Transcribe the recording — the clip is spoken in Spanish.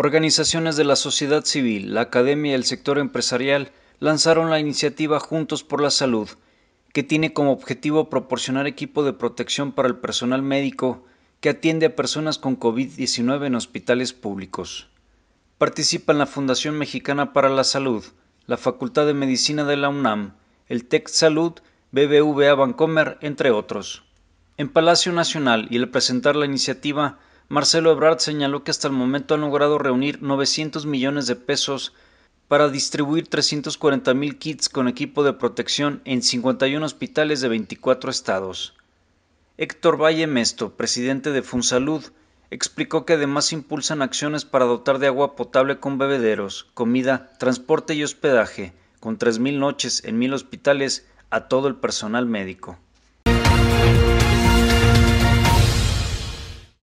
Organizaciones de la sociedad civil, la academia y el sector empresarial lanzaron la iniciativa Juntos por la Salud, que tiene como objetivo proporcionar equipo de protección para el personal médico que atiende a personas con COVID-19 en hospitales públicos. Participan la Fundación Mexicana para la Salud, la Facultad de Medicina de la UNAM, el TEC Salud, BBVA Bancomer, entre otros. En Palacio Nacional y al presentar la iniciativa, Marcelo Ebrard señaló que hasta el momento han logrado reunir 900 millones de pesos para distribuir 340 mil kits con equipo de protección en 51 hospitales de 24 estados. Héctor Valle Mesto, presidente de Funsalud, explicó que además impulsan acciones para dotar de agua potable con bebederos, comida, transporte y hospedaje, con 3.000 noches en 1.000 hospitales a todo el personal médico.